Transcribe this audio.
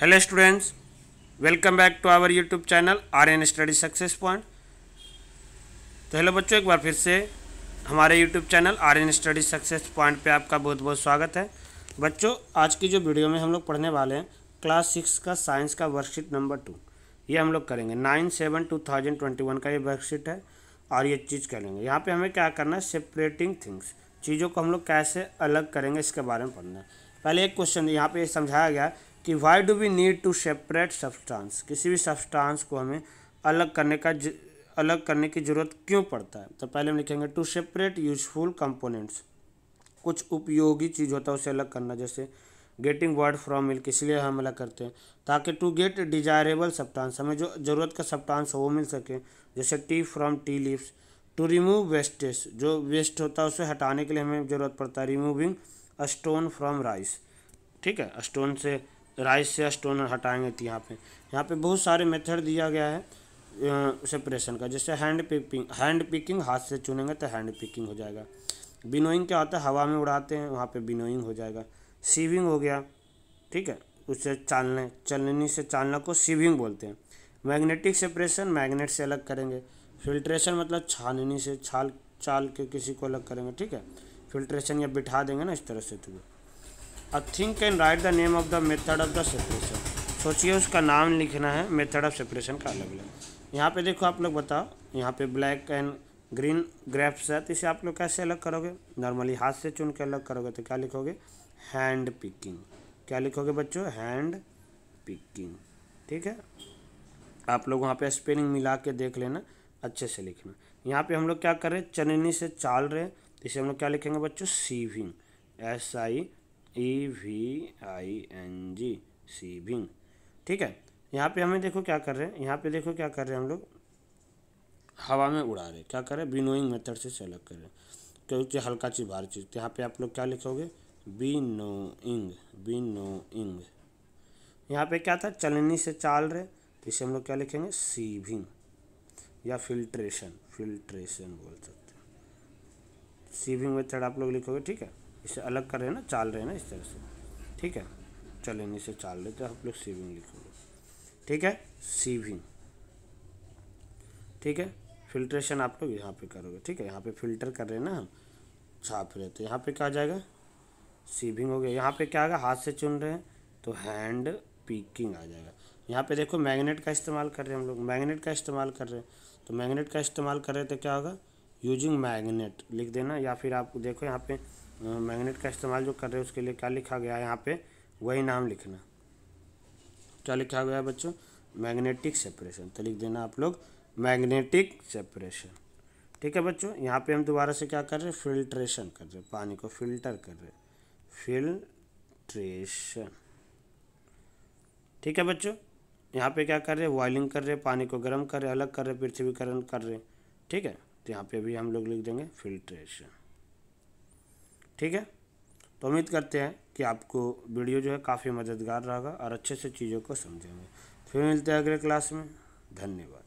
hello students welcome back to our YouTube channel R N study success point तो hello बच्चों एक बार फिर से हमारे YouTube channel R N study success point पे आपका बहुत बहुत स्वागत है बच्चों आज की जो वीडियो में हम लोग पढ़ने वाले हैं क्लास सिक्स का साइंस का वर्कशीट नंबर टू ये हम लोग करेंगे nine seven two thousand twenty one का ये वर्कशीट है और ये चीज़ करेंगे यहाँ पर हमें क्या करना है सेपरेटिंग थिंग्स चीज़ों को हम लोग कैसे अलग करेंगे इसके बारे में पढ़ना है पहले एक क्वेश्चन यहाँ पे समझाया गया कि why do we need to separate substance किसी भी सब्सटांस को हमें अलग करने का अलग करने की ज़रूरत क्यों पड़ता है तो पहले हम लिखेंगे टू सेपरेट यूजफुल कंपोनेंट्स कुछ उपयोगी चीज़ होता है उसे अलग करना जैसे गेटिंग वर्ड फ्रॉम मिल्क इसलिए हम अलग करते हैं ताकि टू गेट डिजायरेबल सब्टांस हमें जो ज़रूरत का सब्टांस हो वो मिल सके जैसे tea from tea leaves to remove wastage जो वेस्ट होता है उसे हटाने के लिए हमें ज़रूरत पड़ता है removing a stone from rice ठीक है स्टोन से राइस से स्टोनर हटाएंगे तो यहाँ पे यहाँ पे बहुत सारे मेथड दिया गया है सेपरेशन का जैसे हैंड पिकिंग हैंड पिकिंग हाथ से चुनेंगे तो हैंड पिकिंग हो जाएगा बिनोइंग क्या होता है हवा में उड़ाते हैं वहाँ पे बिनोइंग हो जाएगा सीविंग हो गया ठीक है उससे चालने चलनी से चालना को सीविंग बोलते हैं मैग्नेटिक सेपरेशन मैग्नेट से अलग करेंगे फिल्ट्रेशन मतलब छाननी से छाल चाल के किसी को अलग करेंगे ठीक है फिल्ट्रेशन या बिठा देंगे ना इस तरह से तुम्हें तो uh think can write the name of the method of the separation सोचिए उसका नाम लिखना है मेथड ऑफ सेपरेशन का अलग अलग यहाँ पे देखो आप लोग बताओ यहाँ पे ब्लैक एंड ग्रीन ग्रेप्स है तो इसे आप लोग कैसे अलग करोगे नॉर्मली हाथ से चुन के अलग करोगे तो क्या लिखोगे हैंड पिकिंग क्या लिखोगे बच्चों हैंड पिकिंग ठीक है आप लोग वहाँ पे स्पेलिंग मिला के देख लेना अच्छे से लिखना यहाँ पे हम लोग क्या कर रहे हैं चननी से चाल रहे हैं इसे हम लोग क्या लिखेंगे बच्चों sieving S I E V I N G sieving ठीक है यहाँ पे हमें देखो क्या कर रहे हैं यहाँ पे देखो क्या कर रहे हैं हम लोग हवा में उड़ा रहे क्या कर रहे हैं बिनोइंग मेथड से सेलेक्ट कर रहे हैं क्योंकि हल्का चीज़ भारी चीज़ तो यहाँ पे आप लोग क्या लिखोगे बिनोइंग बिनोइंग यहाँ पे क्या था चलनी से चाल रहे इसे हम लोग क्या लिखेंगे सीविंग या फिल्ट्रेशन फिल्ट्रेशन बोल सकते हैं सीविंग मेथड आप लोग लिखोगे ठीक है इसे अलग कर रहे हैं ना चाल रहे हैं ना इस तरह से ठीक है चलें इसे चाल लेते हैं आप लोग सीविंग लिखेंगे ठीक है सीविंग ठीक है फिल्ट्रेशन आप लोग यहाँ पे करोगे ठीक है यहाँ पे फिल्टर कर रहे हैं ना हम छाप रहे तो यहाँ पे क्या आ जाएगा सीविंग हो गया यहाँ पे क्या आएगा हाथ से चुन रहे हैं तो हैंड पिकिंग आ जाएगा यहाँ पे देखो मैग्नेट का इस्तेमाल कर रहे हैं हम लोग मैग्नेट का इस्तेमाल कर रहे हैं तो मैग्नेट का इस्तेमाल कर रहे तो क्या होगा यूजिंग मैग्नेट लिख देना या फिर आप देखो यहाँ पे मैग्नेट का इस्तेमाल जो कर रहे हैं उसके लिए क्या लिखा गया है यहाँ पे वही नाम लिखना क्या लिखा गया है बच्चों मैग्नेटिक सेपरेशन तो लिख देना आप लोग मैग्नेटिक सेपरेशन ठीक है बच्चों यहाँ पे हम दोबारा से क्या कर रहे हैं फिल्ट्रेशन कर रहे हैं पानी को फिल्टर कर रहे हैं फिल्ट्रेशन ठीक है बच्चों यहाँ पे क्या कर रहे हैं वॉइलिंग कर रहे हैं पानी को गर्म कर रहे अलग कर रहे पृथ्वीकरण कर रहे ठीक है तो यहाँ पे भी हम लोग लिख देंगे फिल्ट्रेशन ठीक है तो उम्मीद करते हैं कि आपको वीडियो जो है काफ़ी मददगार रहेगा और अच्छे से चीज़ों को समझेंगे फिर मिलते हैं अगले क्लास में धन्यवाद